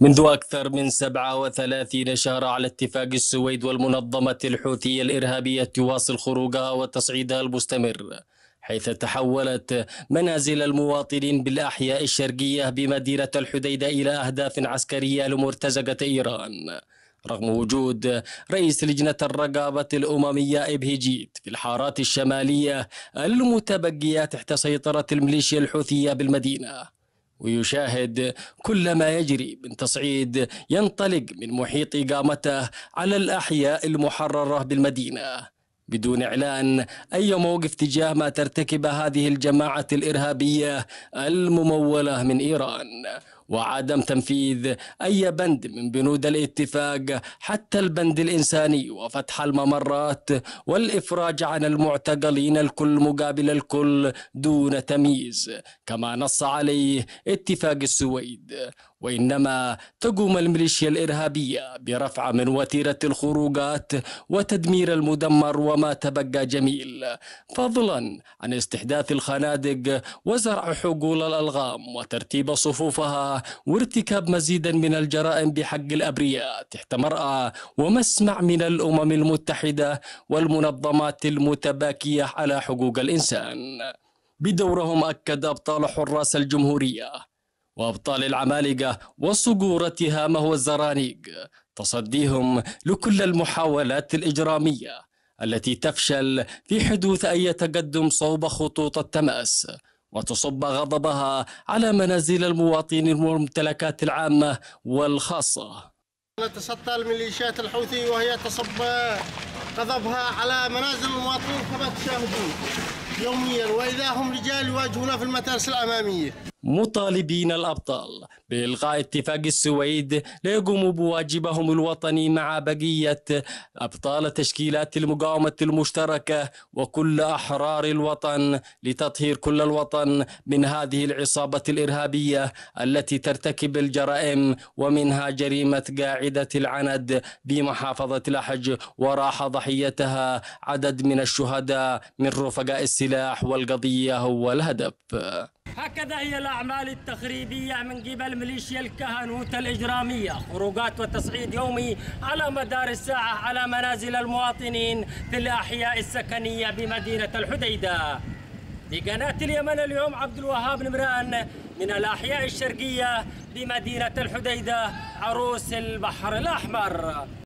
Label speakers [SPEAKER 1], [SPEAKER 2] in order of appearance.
[SPEAKER 1] منذ أكثر من 37 شهر على اتفاق السويد والمنظمة الحوثية الإرهابية تواصل خروجها وتصعيدها المستمر حيث تحولت منازل المواطنين بالأحياء الشرقية بمدينة الحديدة إلى أهداف عسكرية لمرتزقة إيران رغم وجود رئيس لجنة الرقابة الأممية إبهجيت في الحارات الشمالية المتبقية تحت سيطرة الميليشيا الحوثية بالمدينة ويشاهد كل ما يجري من تصعيد ينطلق من محيط إقامته على الأحياء المحررة بالمدينة بدون إعلان أي موقف تجاه ما ترتكب هذه الجماعة الإرهابية الممولة من إيران وعدم تنفيذ أي بند من بنود الاتفاق حتى البند الإنساني وفتح الممرات والإفراج عن المعتقلين الكل مقابل الكل دون تمييز كما نص عليه اتفاق السويد وإنما تقوم الميليشيا الإرهابية برفع من وتيرة الخروجات وتدمير المدمر وما تبقى جميل فضلا عن استحداث الخنادق وزرع حقول الألغام وترتيب صفوفها وارتكاب مزيدا من الجرائم بحق الأبرياء تحت مرأى ومسمع من الأمم المتحدة والمنظمات المتباكية على حقوق الإنسان بدورهم أكد أبطال حراس الجمهورية وأبطال العمالقة وصقورتها ما هو الزرانيق تصديهم لكل المحاولات الإجرامية التي تفشل في حدوث أي تقدم صوب خطوط التماس وتصب غضبها على منازل المواطنين والممتلكات العامة والخاصة تسطى الميليشيات الحوثي وهي تصب غضبها على منازل المواطنين كما تشاهدون يوميا وإذا هم رجال يواجهون في المتارس الأمامية مطالبين الأبطال بإلغاء اتفاق السويد ليقوموا بواجبهم الوطني مع بقية أبطال تشكيلات المقاومة المشتركة وكل أحرار الوطن لتطهير كل الوطن من هذه العصابة الإرهابية التي ترتكب الجرائم ومنها جريمة قاعدة العند بمحافظة لحج وراح ضحيتها عدد من الشهداء من رفقاء السلاح والقضية هو الهدف
[SPEAKER 2] هكذا هي الأعمال التخريبية من قبل ميليشيا الكهنوت الإجرامية خروقات وتصعيد يومي على مدار الساعة على منازل المواطنين في الأحياء السكنية بمدينة الحديدة لقناة اليمن اليوم عبد الوهاب نمران من الأحياء الشرقية بمدينة الحديدة عروس البحر الأحمر